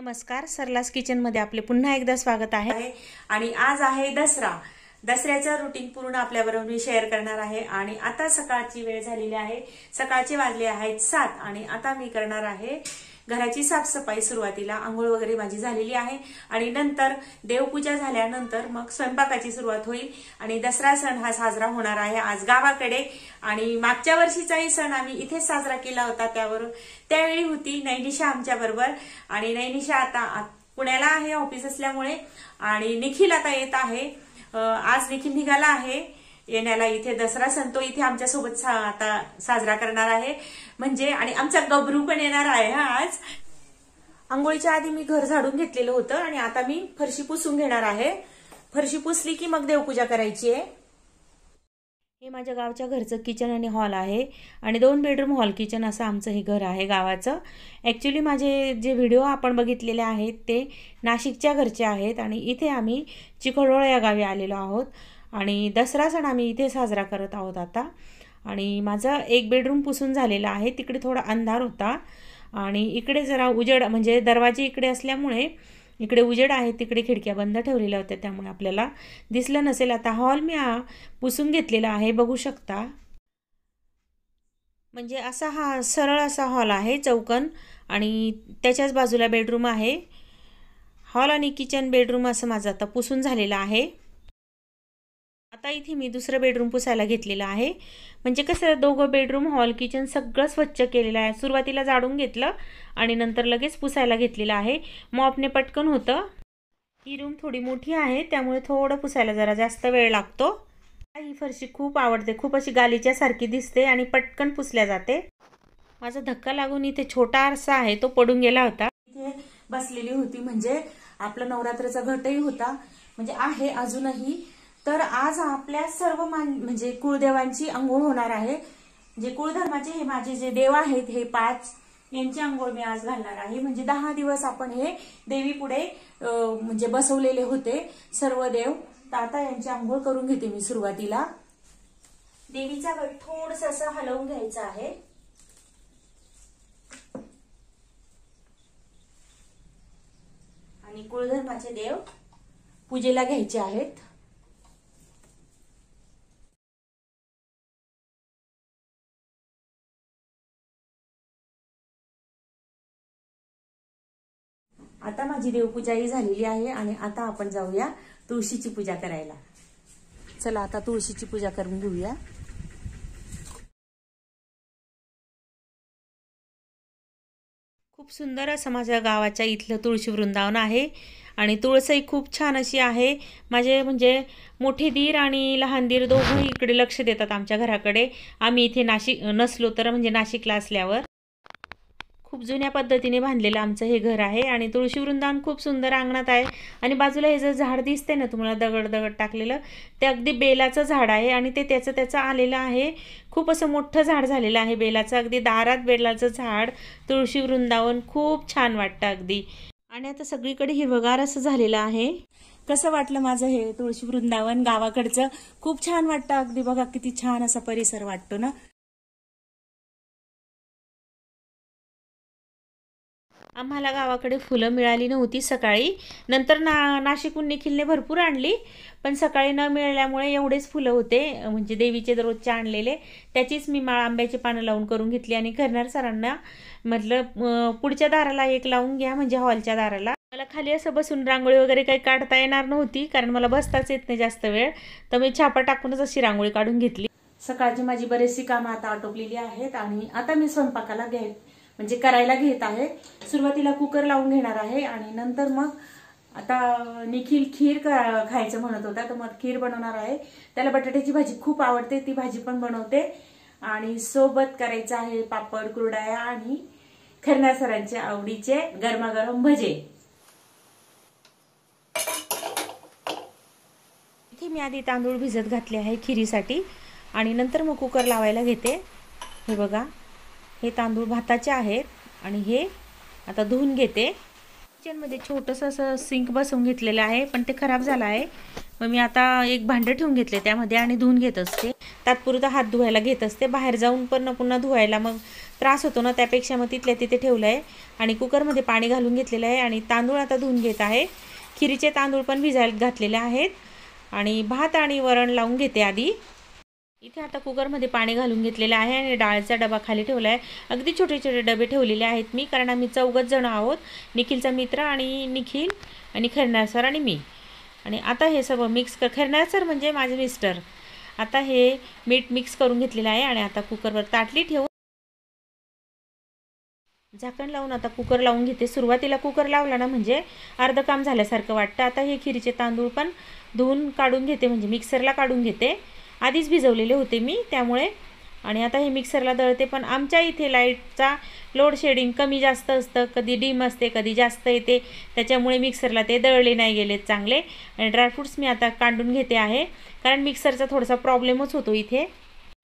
नमस्कार सरलास किचनमध्ये आपले पुन्हा एकदा स्वागत आहे आणि आज आहे दसरा दसऱ्याचं रुटीन पूर्ण आपल्याबरोबर मी शेअर करणार आहे आणि आता सकाळची वेळ झालेली आहे सकाळचे वाजले आहेत सात आणि आता मी करणार आहे घराची साफसफाई सुरुवातीला आंघोळ वगैरे माझी झालेली आहे आणि नंतर देवपूजा झाल्यानंतर मग स्वयंपाकाची सुरुवात होईल आणि दसरा सण हा साजरा होणार आहे आज गावाकडे आणि मागच्या वर्षीचाही सण आम्ही इथेच साजरा केला होता त्यावर त्यावेळी होती नैनिशा आमच्या बरोबर आणि नैनिशा आता पुण्याला आहे ऑफिस असल्यामुळे आणि निखिल आता येत आहे आज निखिल निघाला आहे येण्याला इथे दसरा सण तो इथे आमच्यासोबत सा, आता साजरा करणार आहे म्हणजे आणि आमचा गबरू पण येणार आहे आज आंघोळीच्या आधी मी घर झाडून घेतलेलं होतं आणि आता मी फरशी पुसून घेणार आहे फरशी पुसली की मग देवपूजा करायची आहे हे माझ्या गावच्या घरचं किचन आणि हॉल आहे आणि दोन बेडरूम हॉल किचन असं आमचं हे घर आहे गावाचं ॲक्च्युली माझे जे व्हिडिओ आपण बघितलेले आहेत ते नाशिकच्या घरचे आहेत आणि इथे आम्ही चिखळोळ या गावी आलेलो आहोत आणि दसरा सण आम्ही इथे साजरा करत आहोत आता आणि माझा एक बेडरूम पुसून झालेला आहे तिकडे थोडा अंधार होता आणि इकडे जरा उजेड म्हणजे दरवाजे इकडे असल्यामुळे इकडे उजेड आहे तिकडे खिडक्या बंद ठेवलेल्या होत्या त्यामुळे आपल्याला दिसलं नसेल आता हॉल मी पुसून घेतलेला आहे बघू शकता म्हणजे असा हा सरळ असा हॉल आहे चौकन आणि त्याच्याच बाजूला बेडरूम आहे हॉल आणि किचन बेडरूम असं माझं आता पुसून झालेलं आहे आता इथे मी दुसरं बेडरूम पुसायला घेतलेला आहे म्हणजे कसं दोघं बेडरूम हॉल किचन सगळं स्वच्छ केलेलं आहे सुरुवातीला जाडून घेतलं आणि नंतर लगेच पुसायला घेतलेलं आहे मॉपने पटकन होतं ही रूम थोडी मोठी आहे त्यामुळे थोडं पुसायला जरा जास्त वेळ लागतो ही फरशी खूप आवडते खूप अशी गालीच्यासारखी दिसते आणि पटकन पुसल्या जाते माझा धक्का लागून इथे छोटा आरसा आहे तो पडून गेला होता इथे बसलेली होती म्हणजे आपला नवरात्राचा घटही होता म्हणजे आहे अजूनही तर आज आपल्या सर्व मान म्हणजे कुळदेवांची अंघोळ होणार आहे जे कुळधर्माचे हे माझे जे देव आहेत हे पाच यांची आंघोळ मी आज घालणार आहे म्हणजे दहा दिवस आपण हे देवी पुढे म्हणजे बसवलेले होते सर्व देव तर आता यांची आंघोळ करून घेते मी सुरुवातीला देवीचा गट थोडस असं हलवून घ्यायचं आहे आणि कुळधर्माचे देव पूजेला घ्यायचे आहेत आता माझी देवपूजा ही झालेली आहे आणि आता आपण जाऊया तुळशीची पूजा करायला चला आता तुळशीची पूजा करून घेऊया खूप सुंदर असं माझ्या गावाच्या इथलं तुळशी वृंदावन आहे आणि तुळसही खूप छान अशी आहे माझे म्हणजे मोठे दीर आणि लहान दीर दोघंही इकडे लक्ष देतात आमच्या घराकडे आम्ही इथे नाशिक नसलो तर म्हणजे नाशिकला असल्यावर खूप जुन्या पद्धतीने बांधलेलं आमचं हे घर आहे आणि तुळशी वृंदावन खूप सुंदर अंगणात आहे आणि बाजूला हे जर झाड दिसते ना तुम्हाला दगड दगड टाकलेलं ते अगदी बेलाचं झाड आहे आणि ते त्याचं त्याचं आलेलं आहे खूप असं मोठं झाड झालेलं आहे बेलाचं अगदी दारात बेलाचं झाड तुळशी वृंदावन खूप छान वाटतं अगदी आणि आता सगळीकडे हिरवगार असं झालेलं आहे कसं वाटलं माझं हे तुळशी वृंदावन गावाकडचं खूप छान वाटतं अगदी बघा किती छान असा परिसर वाटतो ना आम्हाला गावाकडे फुलं मिळाली नव्हती सकाळी नंतर ना नाशिकहून निखिलने भरपूर आणली पण सकाळी न मिळाल्यामुळे एवढेच फुलं होते म्हणजे देवीचे दररोजचे आणलेले त्याचीच मी माळ आंब्याची पानं लावून करून घेतली आणि करणार सरांना म्हटलं पुढच्या दाराला एक लावून घ्या म्हणजे हॉलच्या दाराला मला खाली असं बसून रांगोळी वगैरे काही काढता येणार नव्हती कारण मला बसताच येत नाही जास्त वेळ तर मी छापा टाकूनच अशी रांगोळी काढून घेतली सकाळची माझी बरेचशी कामं आता आटोपलेली आहेत आणि आता मी स्वयंपाकाला घ्याय म्हणजे करायला घेत आहे सुरुवातीला कुकर लावून घेणार आहे आणि नंतर मग आता निखिल खीर खायचं म्हणत होता तर मग खीर बनवणार आहे त्याला बटाट्याची भाजी खूप आवडते ती भाजी पण बनवते आणि सोबत करायचं आहे पापड कुरडाया आणि खरण्या सरांचे आवडीचे गरमागरम भजे मी आधी तांदूळ भिजत घातले आहे खिरीसाठी आणि नंतर मग कुकर लावायला घेते हे बघा हे तांदूळ भाताचे आहेत आणि हे आता धुवून घेते किचनमध्ये छोटंसं असं सिंक बसवून घेतलेलं आहे पण ते खराब झालं आहे मग मी आता एक भांडं ठेवून घेतले त्यामध्ये आणि धुवून घेत असते तात्पुरता हात धुवायला घेत असते बाहेर जाऊन पण पुन्हा धुवायला मग त्रास होतो ना त्यापेक्षा मग तिथल्या तिथे ठेवलं आहे आणि कुकरमध्ये पाणी घालून घेतलेलं आहे आणि तांदूळ आता धुवून घेत आहे खिरीचे तांदूळ पण भिजायला घातलेले आहेत आणि भात आणि वरण लावून घेते आधी इथे आता कुकरमध्ये पाणी घालून घेतलेलं आहे आणि डाळचा डबा खाली ठेवला आहे अगदी छोटे छोटे डबे ठेवलेले आहेत मी कारण आम्ही चौघच जण आहोत निखिलचा मित्र आणि निखिल आणि खैरनार सर आणि मी आणि आता हे सगळं मिक्स कर खैरनार सर म्हणजे माझे मिस्टर आता हे मीठ मिक्स करून घेतलेलं आहे आणि आता कुकरवर ताटली ठेवून झाकण लावून आता कुकर लावून घेते सुरुवातीला कुकर लावला ना म्हणजे अर्धं काम झाल्यासारखं वाटतं आता हे खिरीचे तांदूळ पण धुवून काढून घेते म्हणजे मिक्सरला काढून घेते आधीच भिजवलेले होते मी त्यामुळे आणि आता हे मिक्सरला दळते पण आमच्या इथे लाईटचा लोड शेडिंग कमी जास्त असतं कधी डीम असते कधी जास्त येते त्याच्यामुळे मिक्सरला ते दळले नाही गेलेत चांगले आणि ड्रायफ्रूट्स मी आता कांडून घेते आहे कारण मिक्सरचा थोडासा प्रॉब्लेमच होतो इथे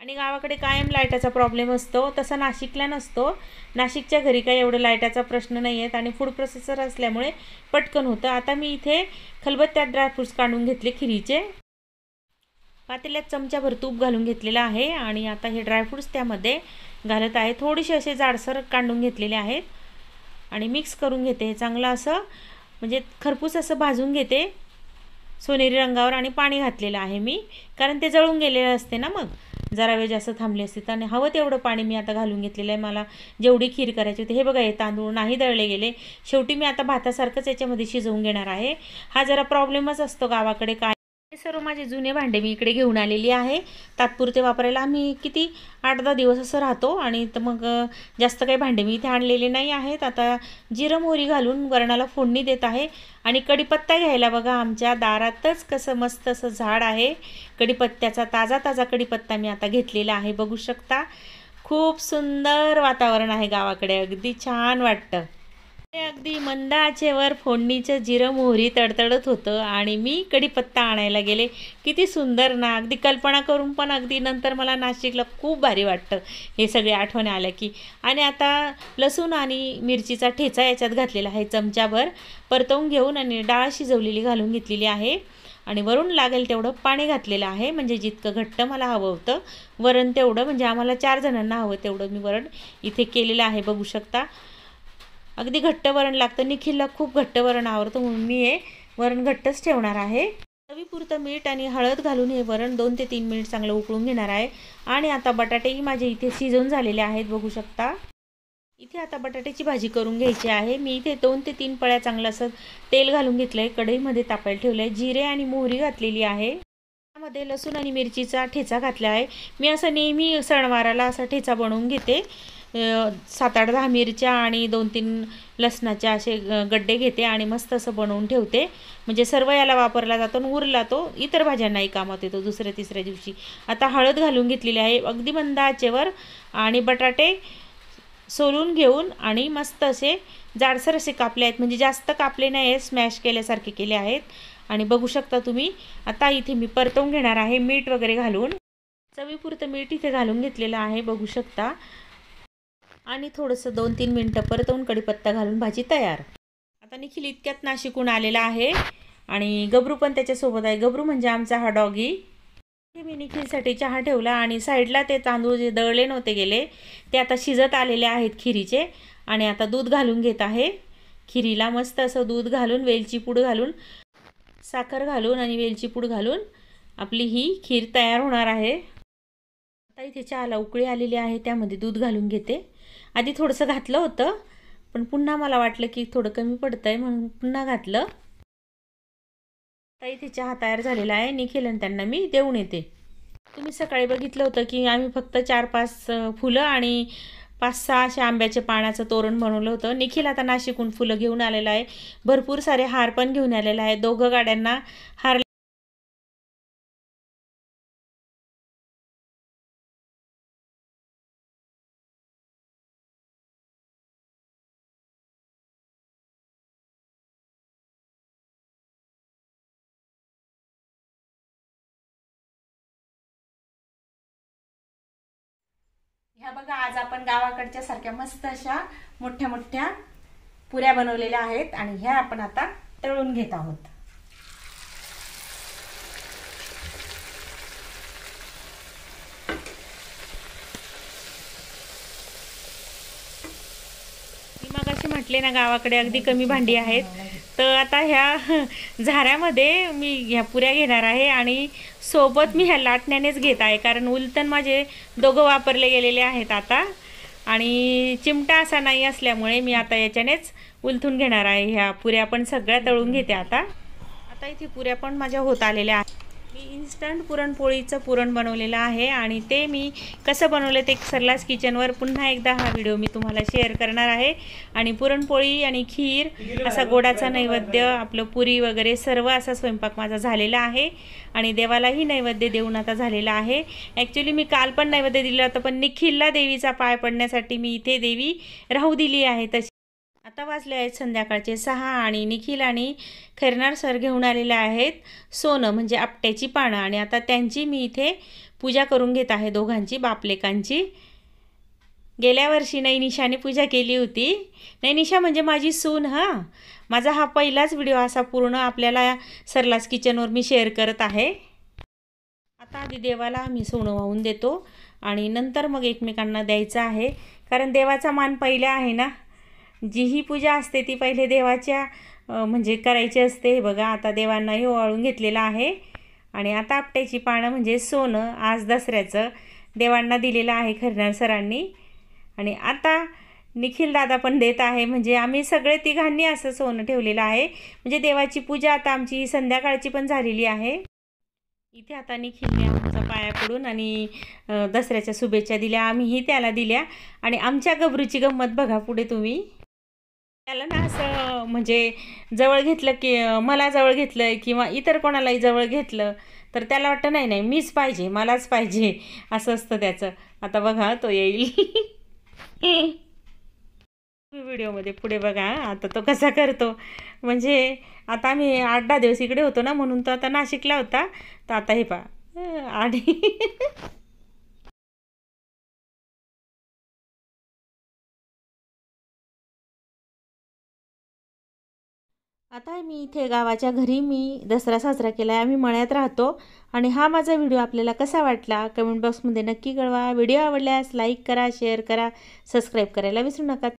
आणि गावाकडे कायम लाईटाचा प्रॉब्लेम असतो तसा नाशिकला नसतो नाशिकच्या घरी काही एवढं लाईटाचा प्रश्न नाही आहेत आणि फूड प्रोसेसर असल्यामुळे पटकन होतं आता मी इथे खलबत्त्यात ड्रायफ्रूट्स काढून घेतले खिरीचे पातेल्यात चमच्याभर तूप घालून घेतलेलं आहे आणि आता हे ड्रायफ्रूट्स त्यामध्ये घालत आहे थोडेसे असे जाडसर काढून घेतलेले आहेत आणि मिक्स करून घेते हे चांगलं असं म्हणजे खरपूस असं भाजून घेते सोनेरी रंगावर आणि पाणी घातलेलं आहे मी कारण ते जळून गेलेलं असते ना मग जरा वेळ जास्त थांबले असते आणि हवं तेवढं पाणी मी आता घालून घेतलेलं आहे मला जेवढी खीर करायची होती हे बघा हे तांदूळ नाही दळले गेले शेवटी मी आता भातासारखंच याच्यामध्ये शिजवून घेणार आहे हा जरा प्रॉब्लेमच असतो गावाकडे काय हे सर्व माझे जुने भांडे मी इकडे घेऊन आलेली आहे तात्पुरते वापरायला आम्ही किती आठ दहा दिवस असं राहतो आणि तर मग जास्त काही भांडे मी इथे आणलेले नाही आहेत आता जिरं मोहरी घालून वरणाला फोडणी देत आहे आणि कडीपत्ता घ्यायला बघा आमच्या दारातच कसं मस्त असं झाड आहे कडीपत्त्याचा ताजा ताजा कडीपत्ता मी आता घेतलेला आहे बघू शकता खूप सुंदर वातावरण आहे गावाकडे अगदी छान वाटतं अगदी मंद आचेवर फोडणीचं जिरं मोहरी तडतडत होतं आणि मी कढीपत्ता आणायला गेले किती सुंदर ना अगदी कल्पना करून पण अगदी नंतर मला नाशिकला खूप भारी वाटतं हे सगळे आठवणी आल्या की आणि आता लसूण आणि मिरचीचा ठेचा याच्यात घातलेला आहे चमच्याभर परतवून घेऊन आणि डाळ शिजवलेली घालून घेतलेली आहे आणि वरून लागेल तेवढं पाणी घातलेलं आहे म्हणजे जितकं घट्ट मला हवं होतं वरण तेवढं म्हणजे आम्हाला चार जणांना हवं तेवढं मी वरण इथे केलेलं आहे बघू शकता अगदी घट्ट वरण लागतं निखिलला खूप घट्ट वरण आवडतं म्हणून मी हे वरण घट्टच ठेवणार आहे रवीपुरतं मीठ आणि हळद घालून हे वरण दोन ते तीन मिनिट चांगलं उकळून घेणार आहे आणि आता बटाटेही माझे इथे शिजवून झालेले आहेत बघू शकता इथे आता बटाट्याची भाजी करून घ्यायची आहे मी इथे दोन ते तीन पळ्या चांगलं असं तेल घालून घेतलं आहे कढईमध्ये तापायला ठेवलं आहे जिरे आणि मोहरी घातलेली आहे त्यामध्ये लसूण आणि मिरचीचा ठेचा घातला आहे मी असं नेहमी सणवाराला असा ठेचा बनवून घेते सात आठ दहा मिरच्या आणि दोन तीन लसणाच्या असे गड्डे घेते आणि मस्त असं बनवून ठेवते म्हणजे सर्व याला वापरला जातो आणि उरला तो इतर भाज्यांनाही कामात येतो दुसऱ्या तिसऱ्या दिवशी आता हळद घालून घेतलेली आहे अगदी मंद आचेवर आणि बटाटे सोलून घेऊन आणि मस्त असे जाडसर असे कापले आहेत म्हणजे जास्त कापले नाही आहे स्मॅश केल्यासारखे केले आहेत आणि बघू शकता तुम्ही आता इथे मी परतवून घेणार आहे मीठ वगैरे घालून चवीपुरतं मीठ इथे घालून घेतलेलं आहे बघू शकता आणि थोडंसं दोन तीन मिनटं परतून कडीपत्ता घालून भाजी तयार आता निखिल इतक्यात नाशिकून आलेला आहे आणि गबरू पण त्याच्यासोबत आहे गबरू म्हणजे आमचा हा डॉगी मी निखिलसाठी चहा ठेवला आणि साईडला ते तांदूळ जे दळले नव्हते गेले ते आता शिजत आलेले आहेत खिरीचे आणि आता दूध घालून घेत आहे खिरीला मस्त असं दूध घालून वेलची पूड घालून साखर घालून आणि वेलची पूड घालून आपली ही खीर तयार होणार आहे आता इथे चहाला उकळी आलेली आहे त्यामध्ये दूध घालून घेते आधी थोडंसं घातलं होतं पण पुन्हा मला वाटलं की थोडं कमी पडतंय म्हणून पुन्हा घातलं आता तिच्या चहा तयार झालेला आहे निखिल आणि त्यांना मी देऊन येते तुम्ही सकाळी बघितलं होतं की आम्ही फक्त चार पाच फुलं आणि पाच सहा अशा आंब्याच्या पाण्याचं तोरण बनवलं होतं निखिल आता नाशिकून फुलं घेऊन आलेला आहे भरपूर सारे हार पण घेऊन आलेला आहे दोघं गाड्यांना हार ह्या बघा आज आपण गावाकडच्या सारख्या मस्त अशा मोठ्या मोठ्या पुऱ्या बनवलेल्या आहेत आणि ह्या आपण आता तळून घेत आहोत मग अशी म्हटले ना गावाकडे अगदी कमी भांडी आहेत तर आता ह्या झाऱ्यामध्ये मी ह्या पुऱ्या घेणार आहे आणि सोबत मी ह्या लाटण्यानेच घेत आहे कारण उलथन माझे दोघं वापरले गेलेले आहेत आता आणि चिमटा असा नाही असल्यामुळे मी आता याच्यानेच उलथून घेणार आहे ह्या पुऱ्या पण सगळ्या तळून घेते आता आता इथे पुऱ्या पण माझ्या होत आलेल्या आहेत मी इन्स्टंट पुरणपोळीचं पुरण बनवलेलं आहे आणि ते मी कसं बनवलं ते सरलास किचनवर पुन्हा एकदा हा व्हिडिओ मी तुम्हाला शेअर करणार आहे आणि पुरणपोळी आणि खीर असा गोडाचा नैवेद्य आपलं पुरी वगैरे सर्व असा स्वयंपाक माझा झालेला आहे आणि देवालाही नैवेद्य देऊन आता झालेला आहे ॲक्च्युली मी काल पण नैवेद्य दिलं होतं पण निखिलला देवीचा पाय पडण्यासाठी मी इथे देवी राहू दिली आहे तशी आता वाजले आहेत संध्याकाळचे सहा आणि निखिल आणि खैरनार सर घेऊन आलेले आहेत सोनं म्हणजे आपट्याची पानं आणि आता त्यांची मी इथे पूजा करून घेत आहे दोघांची बापलेकांची गेल्या वर्षी नाही पूजा केली होती नाही म्हणजे माझी सून हां माझा हा पहिलाच व्हिडिओ असा पूर्ण आपल्याला सरलास किचनवर मी शेअर करत आहे आता आधी देवाला आम्ही सोनं वाहून देतो आणि नंतर मग एकमेकांना द्यायचं आहे कारण देवाचा मान पहिला आहे ना जी ही पूजा असते ती पहिले देवाच्या म्हणजे करायची असते हे बघा आता देवांनाही ओवाळून घेतलेलं आहे आणि आता आपट्याची पानं म्हणजे सोनं आज दसऱ्याचं देवांना दिलेलं आहे खरणार सरांनी आणि आता निखिल दादा पण देत आहे म्हणजे आम्ही सगळे तिघांनी असं सोनं ठेवलेलं आहे म्हणजे देवाची पूजा आता आमची संध्याकाळची पण झालेली आहे इथे आता निखिलने आमचा पाया पडून आणि दसऱ्याच्या शुभेच्छा दिल्या आम्हीही त्याला दिल्या आणि आमच्या गबरूची गंमत बघा पुढे तुम्ही त्याला ना असं म्हणजे जवळ घेतलं की मला जवळ घेतलं किंवा इतर कोणालाही जवळ घेतलं तर त्याला वाटतं नाही नाही मीच पाहिजे मलाच पाहिजे असं असतं त्याचं आता बघा तो येईल व्हिडिओमध्ये पुढे बघा आता तो कसा करतो म्हणजे आता आम्ही आठ दहा दिवस इकडे होतो ना म्हणून तो आता नाशिकला होता तर आता हे पा आणि आता मी इथे गावाच्या घरी मी दसरा साजरा केला आहे आम्ही मळ्यात राहतो आणि हा माझा व्हिडिओ आपल्याला कसा वाटला कमेंट बॉक्समध्ये नक्की कळवा व्हिडिओ आवडल्यास लाईक करा शेअर करा सबस्क्राईब करायला विसरू नका